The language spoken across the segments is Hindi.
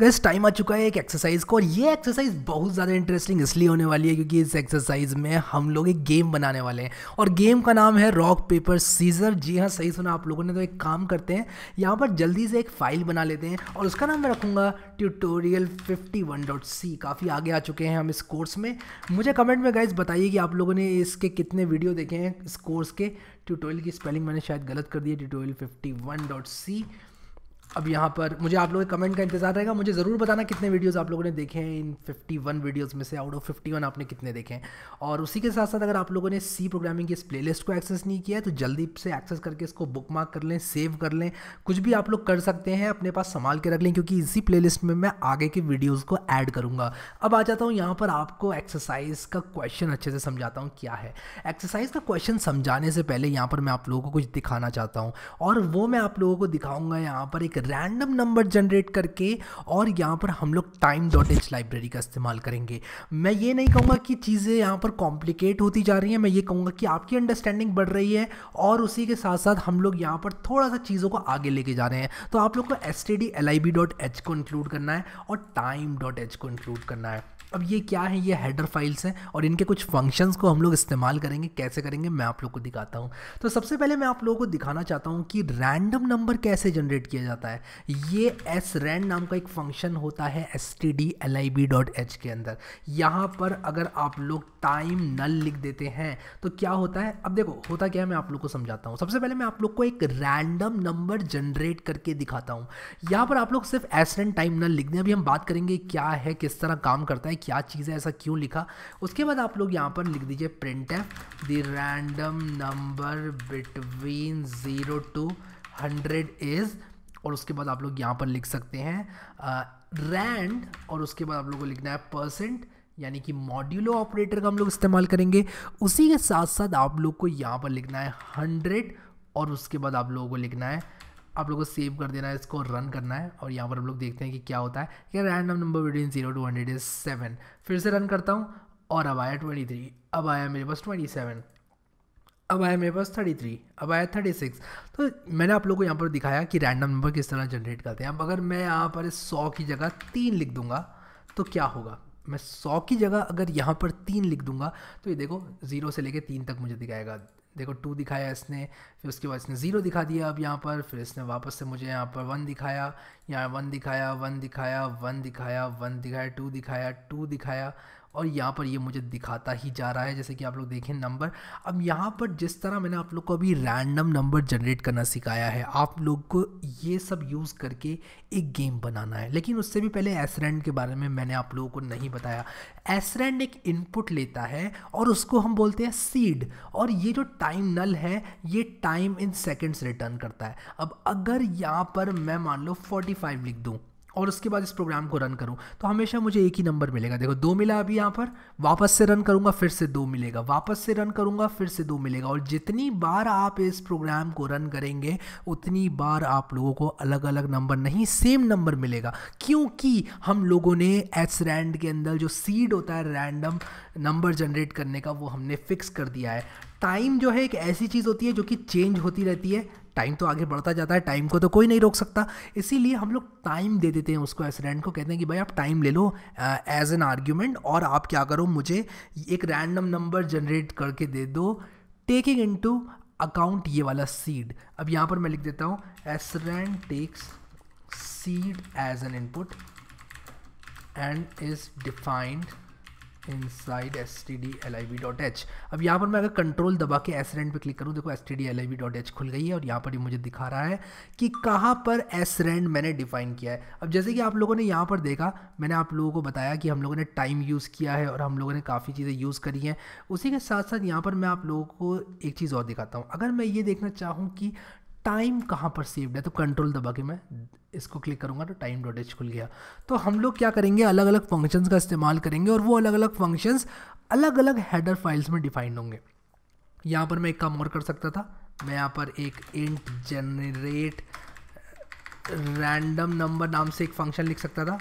गैस टाइम आ चुका है एक एक्सरसाइज को और ये एक्सरसाइज बहुत ज़्यादा इंटरेस्टिंग इसलिए होने वाली है क्योंकि इस एक्सरसाइज में हम लोग एक गेम बनाने वाले हैं और गेम का नाम है रॉक पेपर सीजर जी हाँ सही सुना आप लोगों ने तो एक काम करते हैं यहाँ पर जल्दी से एक फाइल बना लेते हैं और उसका नाम मैं रखूँगा tutorial fifty one dot C काफ़ी आगे आ चुके हैं हम इस कोर्स में मुझे कमेंट में गैस बताइए कि आप लोगों ने इसके कितने वीडियो देखे हैं इस कोर्स के ट्यूटोरियल की स्पेलिंग मैंने शायद गलत कर दी है tutorial fifty one dot C अब यहाँ पर मुझे आप लोगों के कमेंट का इंतजार रहेगा मुझे ज़रूर बताना कितने वीडियोस आप लोगों ने देखे हैं इन 51 वीडियोस में से आउट ऑफ 51 आपने कितने देखे हैं और उसी के साथ साथ अगर आप लोगों ने सी प्रोग्रामिंग की इस प्लेलिस्ट को एक्सेस नहीं किया है तो जल्दी से एक्सेस करके इसको बुक मार्क कर लें सेव कर लें कुछ भी आप लोग कर सकते हैं अपने पास संभाल के रख लें क्योंकि इसी प्ले में मैं आगे के वीडियोज़ को ऐड करूँगा अब आ जाता हूँ यहाँ पर आपको एक्सरसाइज का क्वेश्चन अच्छे से समझाता हूँ क्या है एक्सरसाइज का क्वेश्चन समझाने से पहले यहाँ पर मैं आप लोगों को कुछ दिखाना चाहता हूँ और वो मैं आप लोगों को दिखाऊँगा यहाँ पर एक रैंडम नंबर जनरेट करके और यहाँ पर हम लोग टाइम डॉट एच लाइब्रेरी का इस्तेमाल करेंगे मैं ये नहीं कहूँगा कि चीज़ें यहाँ पर कॉम्प्लिकेट होती जा रही हैं मैं ये कहूँगा कि आपकी अंडरस्टैंडिंग बढ़ रही है और उसी के साथ साथ हम लोग यहाँ पर थोड़ा सा चीज़ों को आगे लेके जा रहे हैं तो आप लोग को S T D L I B dot H को इंक्लूड करना है और टाइम डॉट एच को इंक्लूड करना है अब ये क्या है ये हेडर फाइल्स हैं और इनके कुछ फंक्शंस को हम लोग इस्तेमाल करेंगे कैसे करेंगे मैं आप लोग को दिखाता हूँ तो सबसे पहले मैं आप लोगों को दिखाना चाहता हूँ कि रैंडम नंबर कैसे जनरेट किया जाता है ये एस रैंड नाम का एक फंक्शन होता है S T D L I B dot H के अंदर यहाँ पर अगर आप लोग टाइम नल लिख देते हैं तो क्या होता है अब देखो होता क्या है मैं आप लोग को समझाता हूँ सबसे पहले मैं आप लोग को एक रैंडम नंबर जनरेट करके दिखाता हूँ यहाँ पर आप लोग सिर्फ एस रैंड टाइम नल लिख दें अभी हम बात करेंगे क्या है किस तरह काम करता है क्या चीज़ है ऐसा क्यों लिखा उसके बाद आप लोग यहाँ पर लिख दीजिए printf the random number between zero to hundred is और उसके बाद आप लोग यहाँ पर लिख सकते हैं रैंड uh, और उसके बाद आप लोग को लिखना है परसेंट यानी कि मॉड्यूलो ऑपरेटर का हम लोग इस्तेमाल करेंगे उसी के साथ साथ आप लोग को यहाँ पर लिखना है हंड्रेड और उसके बाद आप लोगों को लिखना है आप लोगों को सेव कर देना है इसको रन करना है और यहाँ पर हम लोग देखते हैं कि क्या होता है क्या random number between zero to hundred is seven फिर से रन करता हूँ और अब आया ट्वेंटी थ्री अब आया मेरे पास ट्वेंटी सेवन अब आया मेरे पास थर्टी थ्री अब आया थर्टी सिक्स तो मैंने आप लोगों को यहाँ पर दिखाया कि रैंडम नंबर किस तरह जनरेट करते हैं अब अगर मैं यहाँ पर सौ की जगह तीन लिख दूंगा तो क्या होगा मैं सौ की जगह अगर यहाँ पर तीन लिख दूंगा तो ये देखो ज़ीरो से लेके तीन तक मुझे दिखाएगा देखो टू दिखाया इसने फिर उसके बाद इसने ज़ीरो दिखा दिया अब यहाँ पर फिर इसने वापस से मुझे यहाँ पर वन दिखाया यहाँ वन दिखाया वन दिखाया वन दिखाया वन दिखाया टू दिखाया टू दिखाया और यहाँ पर ये मुझे दिखाता ही जा रहा है जैसे कि आप लोग देखें नंबर अब यहाँ पर जिस तरह मैंने आप लोग को अभी रैंडम नंबर जनरेट करना सिखाया है आप लोग को ये सब यूज़ करके एक गेम बनाना है लेकिन उससे भी पहले एसरेंड के बारे में मैंने आप लोगों को नहीं बताया एसरेंड एक इनपुट लेता है और उसको हम बोलते हैं सीड और ये जो टाइम नल है ये टाइम इन सेकेंड्स रिटर्न करता है अब अगर यहाँ पर मैं मान लो फोर्टी लिख दूँ और उसके बाद इस प्रोग्राम को रन करूँ तो हमेशा मुझे एक ही नंबर मिलेगा देखो दो मिला अभी यहाँ पर वापस से रन करूँगा फिर से दो मिलेगा वापस से रन करूँगा फिर से दो मिलेगा और जितनी बार आप इस प्रोग्राम को रन करेंगे उतनी बार आप लोगों को अलग अलग नंबर नहीं सेम नंबर मिलेगा क्योंकि हम लोगों ने एस रैंड के अंदर जो सीड होता है रैंडम नंबर जनरेट करने का वो हमने फिक्स कर दिया है टाइम जो है एक ऐसी चीज़ होती है जो कि चेंज होती रहती है टाइम तो आगे बढ़ता जाता है टाइम को तो कोई नहीं रोक सकता इसीलिए हम लोग टाइम दे देते हैं उसको एसडेंट को कहते हैं कि भाई आप टाइम ले लो एज एन आर्ग्यूमेंट और आप क्या करो मुझे एक रैंडम नंबर जनरेट करके दे दो टेकिंग इन टू अकाउंट ये वाला सीड अब यहाँ पर मैं लिख देता हूँ srand takes seed as an input and is defined inside S T D L I B dot H अब यहाँ पर मैं अगर कंट्रोल दबा के एस रेंट पर क्लिक करूँ देखो S T D L I B dot H खुल गई है और यहाँ पर ये मुझे दिखा रहा है कि कहाँ पर एस रेंट मैंने डिफाइन किया है अब जैसे कि आप लोगों ने यहाँ पर देखा मैंने आप लोगों को बताया कि हम लोगों ने टाइम यूज़ किया है और हम लोगों ने काफ़ी चीज़ें यूज़ करी हैं उसी के साथ साथ यहाँ पर मैं आप लोगों को एक चीज़ और दिखाता हूँ अगर मैं ये देखना चाहूँ कि टाइम कहाँ पर सेव्ड है तो कंट्रोल दबा के मैं इसको क्लिक करूँगा तो टाइम डॉट एच खुल गया तो हम लोग क्या करेंगे अलग अलग फंक्शंस का इस्तेमाल करेंगे और वो अलग अलग फंक्शंस अलग अलग हेडर फाइल्स में डिफाइंड होंगे यहाँ पर मैं एक काम और कर सकता था मैं यहाँ पर एक इंट जनरेट रैंडम नंबर नाम से एक फंक्शन लिख सकता था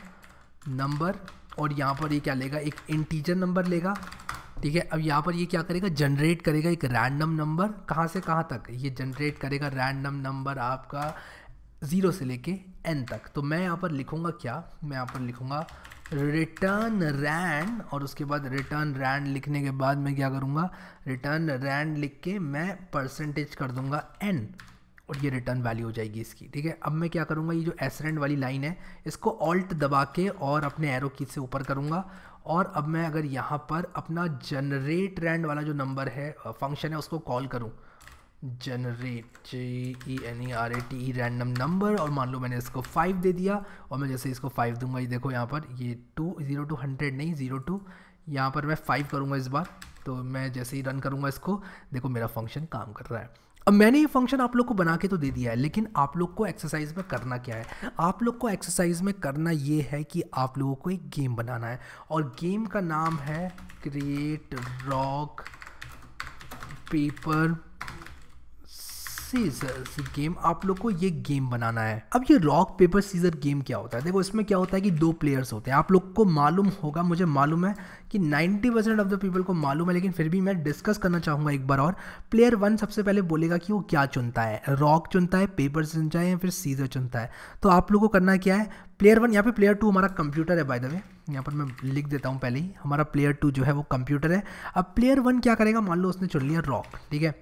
नंबर और यहाँ पर ये क्या लेगा एक इंटीजर नंबर लेगा ठीक है अब यहाँ पर ये क्या करेगा जनरेट करेगा एक रैंडम नंबर कहाँ से कहाँ तक ये जनरेट करेगा रैंडम नंबर आपका ज़ीरो से लेके एन तक तो मैं यहाँ पर लिखूँगा क्या मैं यहाँ पर लिखूँगा रिटर्न रैंड और उसके बाद रिटर्न रैंड लिखने के बाद मैं क्या करूँगा रिटर्न रैंड लिख के मैं परसेंटेज कर दूँगा एन और ये रिटर्न वैल्यू हो जाएगी इसकी ठीक है अब मैं क्या करूँगा ये जो एसरेंट वाली लाइन है इसको ऑल्ट दबा के और अपने एरो की से ऊपर करूँगा और अब मैं अगर यहाँ पर अपना जनरेट रैंड वाला जो नंबर है फंक्शन है उसको कॉल करूँ generate G E N E R A T E random number और मान लो मैंने इसको फाइव दे दिया और मैं जैसे इसको फाइव दूंगा ये देखो यहाँ पर ये टू ज़ीरो टू हंड्रेड नहीं ज़ीरो टू यहाँ पर मैं फाइव करूँगा इस बार तो मैं जैसे ही रन करूँगा इसको देखो मेरा फंक्शन काम कर रहा है अब मैंने ये फंक्शन आप लोग को बना के तो दे दिया है लेकिन आप लोग को एक्सरसाइज में करना क्या है आप लोग को एक्सरसाइज में करना ये है कि आप लोगों को एक गेम बनाना है और गेम का नाम है create rock paper scissors game आप लोग को ये गेम बनाना है अब ये रॉक पेपर सीजर गेम क्या होता है देखो इसमें क्या होता है कि दो प्लेयर्स होते हैं आप लोग को मालूम होगा मुझे मालूम है कि 90 परसेंट ऑफ द पीपल को मालूम है लेकिन फिर भी मैं डिस्कस करना चाहूँगा एक बार और प्लेयर वन सबसे पहले बोलेगा कि वो क्या चुनता है रॉक चुनता है पेपर चुनता है या फिर सीजर चुनता है तो आप लोग को करना क्या है प्लेयर वन यहाँ पे प्लेयर टू हमारा कंप्यूटर है बाय द वे यहाँ पर मैं लिख देता हूँ पहले ही हमारा प्लेयर टू जो है वो कंप्यूटर है अब प्लेयर वन क्या करेगा मान लो उसने चुन लिया रॉक ठीक है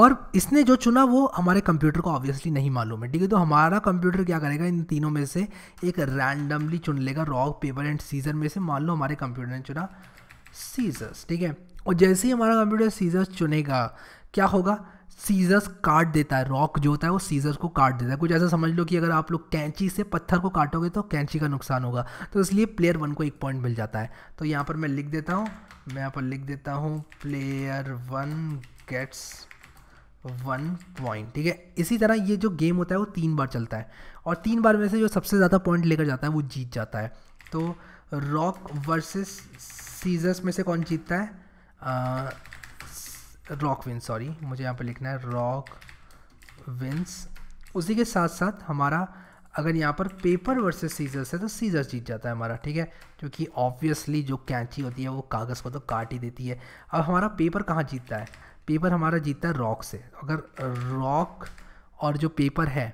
और इसने जो चुना वो हमारे कंप्यूटर को ऑब्वियसली नहीं मालूम है ठीक है तो हमारा कंप्यूटर क्या करेगा इन तीनों में से एक रैंडमली चुन लेगा रॉक पेपर एंड सीजर में से मान लो हमारे कंप्यूटर ने चुना सीजर्स ठीक है और जैसे ही हमारा कंप्यूटर सीजर्स चुनेगा क्या होगा सीजर्स काट देता है रॉक जो होता है वो सीजर्स को काट देता है कुछ ऐसा समझ लो कि अगर आप लोग कैंची से पत्थर को काटोगे तो कैंची का नुकसान होगा तो इसलिए प्लेयर वन को एक पॉइंट मिल जाता है तो यहाँ पर मैं लिख देता हूँ मैं यहाँ पर लिख देता हूँ player one gets one point ठीक है इसी तरह ये जो गेम होता है वो तीन बार चलता है और तीन बार में से जो सबसे ज़्यादा पॉइंट लेकर जाता है वो जीत जाता है तो रॉक वर्सेस सीजर्स में से कौन जीतता है रॉक विंस सॉरी मुझे यहाँ पर लिखना है रॉक विंस उसी के साथ साथ हमारा अगर यहाँ पर पेपर वर्सेस सीजर्स है तो सीजर्स जीत जाता है हमारा ठीक है क्योंकि ऑब्वियसली जो कैंची होती है वो कागज़ को तो काट ही देती है अब हमारा पेपर कहाँ जीतता है पेपर हमारा जीता रॉक से अगर रॉक और जो पेपर है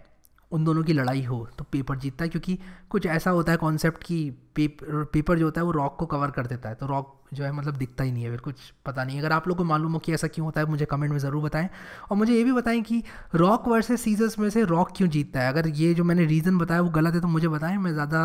उन दोनों की लड़ाई हो तो पेपर जीतता है क्योंकि कुछ ऐसा होता है कॉन्सेप्ट कि पेपर पेपर जो होता है वो रॉक को कवर कर देता है तो रॉक जो है मतलब दिखता ही नहीं है फिर कुछ पता नहीं अगर आप लोग को मालूम हो कि ऐसा क्यों होता है मुझे कमेंट में ज़रूर बताएं और मुझे ये भी बताएं कि रॉक वर्सेज सीजर्स में से रॉक क्यों जीतता है अगर ये जो मैंने रीज़न बताया वो गलत है तो मुझे बताएं मैं ज़्यादा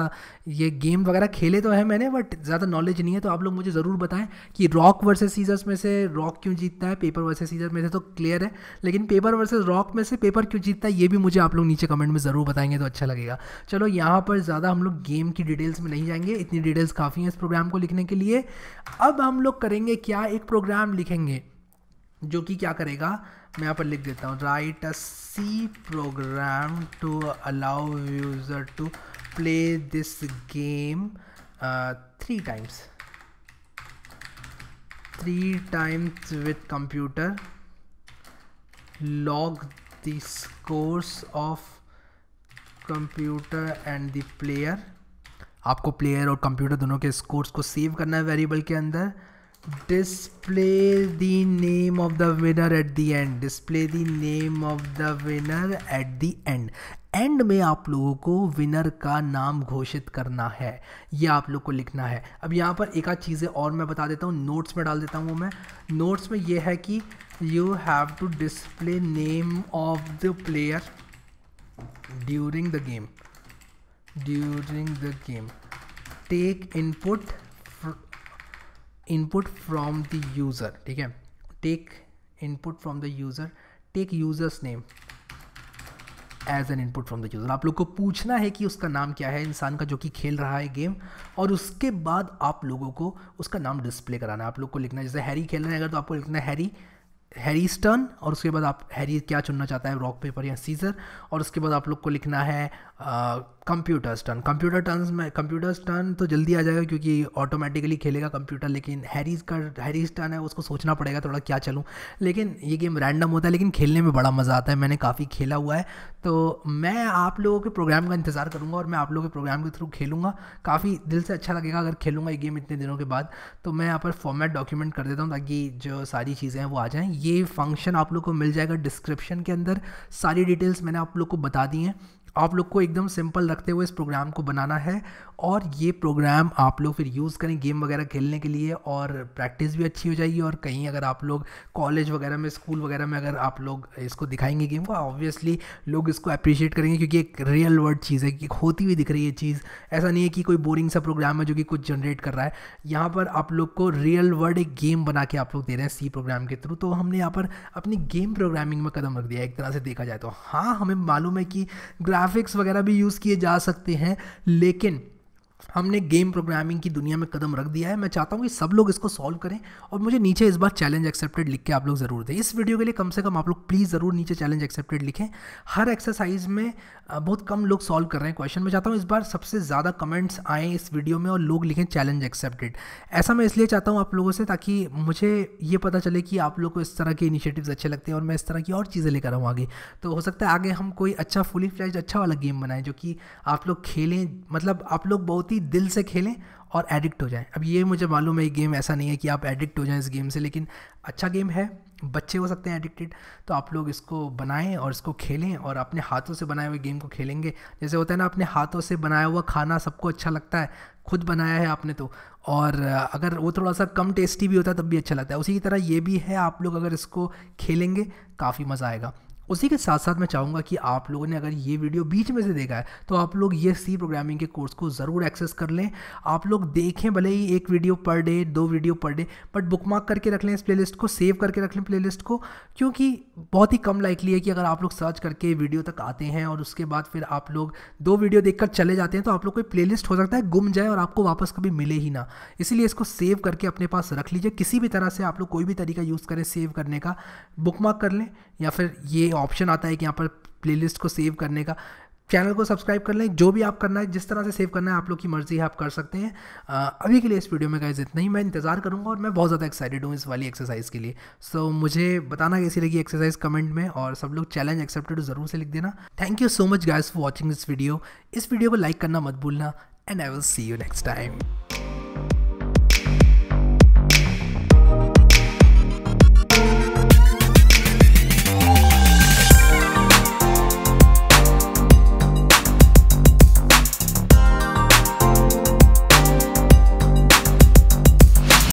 ये गेम वगैरह खेले तो है मैंने बट ज़्यादा नॉलेज नहीं है तो आप लोग मुझे ज़रूर बताएं कि रॉक वर्सेज सीजर्स में से रॉक क्यों जीतता है पेपर वर्सेज सीजर्स में से तो क्लियर है लेकिन पेपर वर्सेज रॉक में से पेपर क्यों जीतता है ये भी मुझे आप लोग नीचे कमेंट में ज़रूर बताएंगे तो अच्छा लगेगा चलो यहाँ पर ज़्यादा हम लोग गेम की डिटेल्स में नहीं जाएंगे इतनी डिटेल्स काफ़ी हैं इस प्रोग्राम को लिखने के लिए अब हम लोग करेंगे क्या एक प्रोग्राम लिखेंगे जो कि क्या करेगा मैं यहाँ पर लिख देता हूँ write a C program to allow user to play this game three times three times with computer log this course of computer and the player आपको प्लेयर और कंप्यूटर दोनों के स्कोर्स को सेव करना है वेरिएबल के अंदर display the name of the winner at the end display the name of the winner at the end end में आप लोगों को विनर का नाम घोषित करना है ये आप लोग को लिखना है अब यहाँ पर एक आध चीज़ें और मैं बता देता हूँ नोट्स में डाल देता हूँ वो मैं नोट्स में ये है कि you have to display name of the player during the game during the game take input fr input from the user ठीक है take input from the user take users name as an input from the user आप लोग को पूछना है कि उसका नाम क्या है इंसान का जो कि खेल रहा है गेम और उसके बाद आप लोगों को उसका नाम डिस्प्ले कराना है आप लोग को लिखना है जैसे हैरी खेल रहे हैं अगर तो आपको लिखना है हैरी हैरीज टर्न और उसके बाद आप हैरी क्या चुनना चाहता है रॉक पेपर या सीजर और उसके बाद आप लोग को लिखना है कंप्यूटर्स टर्न कंप्यूटर टर्न में कंप्यूटर्स टर्न तो जल्दी आ जाएगा क्योंकि ऑटोमेटिकली खेलेगा कंप्यूटर लेकिन हैरीज का हैरीज टर्न है उसको सोचना पड़ेगा थोड़ा क्या चलूँ लेकिन ये गेम रैंडम होता है लेकिन खेलने में बड़ा मज़ा आता है मैंने काफ़ी खेला हुआ है तो मैं आप लोगों के प्रोग्राम का इंतज़ार करूँगा और मैं आप लोगों के प्रोग्राम के थ्रू खेलूँगा काफ़ी दिल से अच्छा लगेगा अगर खेलूँगा ये गेम इतने दिनों के बाद तो मैं यहाँ पर फॉर्मेट डॉक्यूमेंट कर देता हूँ ताकि जो सारी चीज़ें हैं वो आ जाएँ ये फंक्शन आप लोग को मिल जाएगा डिस्क्रिप्शन के अंदर सारी डिटेल्स मैंने आप लोग को बता दी हैं आप लोग को एकदम सिंपल रखते हुए इस प्रोग्राम को बनाना है और ये प्रोग्राम आप लोग फिर यूज़ करें गेम वगैरह खेलने के लिए और प्रैक्टिस भी अच्छी हो जाएगी और कहीं अगर आप लोग कॉलेज वगैरह में स्कूल वगैरह में अगर आप लोग इसको दिखाएंगे गेम को ऑब्वियसली लोग इसको अप्रिशिएट करेंगे क्योंकि एक रियल वर्ड चीज़ है कि होती हुई दिख रही है चीज़ ऐसा नहीं है कि कोई बोरिंग सा प्रोग्राम है जो कि कुछ जनरेट कर रहा है यहाँ पर आप लोग को रियल वर्ड एक गेम बना के आप लोग दे रहे हैं सी प्रोग्राम के थ्रू तो हमने यहाँ पर अपनी गेम प्रोग्रामिंग में कदम रख दिया एक तरह से देखा जाए तो हाँ हमें मालूम है कि ग्राफिक्स वगैरह भी यूज़ किए जा सकते हैं लेकिन हमने गेम प्रोग्रामिंग की दुनिया में कदम रख दिया है मैं चाहता हूँ कि सब लोग इसको सॉल्व करें और मुझे नीचे इस बार चैलेंज एक्सेप्टेड लिख के आप लोग ज़रूर दें इस वीडियो के लिए कम से कम आप लोग प्लीज़ ज़रूर नीचे चैलेंज एक्सेप्टेड लिखें हर एक्सरसाइज में बहुत कम लोग सॉल्व कर रहे हैं क्वेश्चन मैं चाहता हूँ इस बार सबसे ज़्यादा कमेंट्स आएँ इस वीडियो में और लोग लिखें चैलेंज एक्सेप्टेड ऐसा मैं इसलिए चाहता हूँ आप लोगों से ताकि मुझे ये पता चले कि आप लोग को इस तरह के इनिशिएटिव्स अच्छे लगते हैं और मैं इस तरह की और चीज़ें लेकर आऊँ आगे तो हो सकता है आगे हम कोई अच्छा फुली फ्लैज अच्छा वाला गेम बनाएं जो कि आप लोग खेलें मतलब आप लोग बहुत बहुत ही दिल से खेलें और एडिक्ट हो जाएं अब ये मुझे मालूम है ये गेम ऐसा नहीं है कि आप एडिक्ट हो जाएं इस गेम से लेकिन अच्छा गेम है बच्चे हो सकते हैं एडिक्टेड तो आप लोग इसको बनाएं और इसको खेलें और अपने हाथों से बनाए हुए गेम को खेलेंगे जैसे होता है ना अपने हाथों से बनाया हुआ खाना सबको अच्छा लगता है खुद बनाया है आपने तो और अगर वो थोड़ा सा कम टेस्टी भी होता है तब भी अच्छा लगता है उसी की तरह ये भी है आप लोग अगर इसको खेलेंगे काफ़ी मज़ा आएगा उसी के साथ साथ मैं चाहूँगा कि आप लोगों ने अगर ये वीडियो बीच में से देखा है तो आप लोग ये सी प्रोग्रामिंग के कोर्स को ज़रूर एक्सेस कर लें आप लोग देखें भले ही एक वीडियो पर डे दो video per day but book mark करके रख लें इस प्लेलिस्ट को सेव करके रख लें प्लेलिस्ट को क्योंकि बहुत ही कम लाइकली है कि अगर आप लोग सर्च करके वीडियो तक आते हैं और उसके बाद फिर आप लोग दो वीडियो देखकर चले जाते हैं तो आप लोग कोई प्ले हो सकता है गुम जाए और आपको वापस कभी मिले ही ना इसीलिए इसको सेव करके अपने पास रख लीजिए किसी भी तरह से आप लोग कोई भी तरीका यूज़ करें सेव करने का मार्क कर लें या फिर ये ऑप्शन आता है कि यहाँ पर प्लेलिस्ट को सेव करने का चैनल को सब्सक्राइब कर लें जो भी आप करना है जिस तरह से सेव करना है आप लोग की मर्ज़ी है आप कर सकते हैं अभी के लिए इस वीडियो में गाइज इतना ही मैं इंतज़ार करूंगा और मैं बहुत ज़्यादा एक्साइटेड हूँ इस वाली एक्सरसाइज के लिए सो so, मुझे बताना कैसी लगी एक्सरसाइज कमेंट में और सब लोग चैलेंज एक्सेप्टेड ज़रूर से लिख देना thank you so much guys for watching this video इस वीडियो को लाइक करना मत भूलना and I will see you next time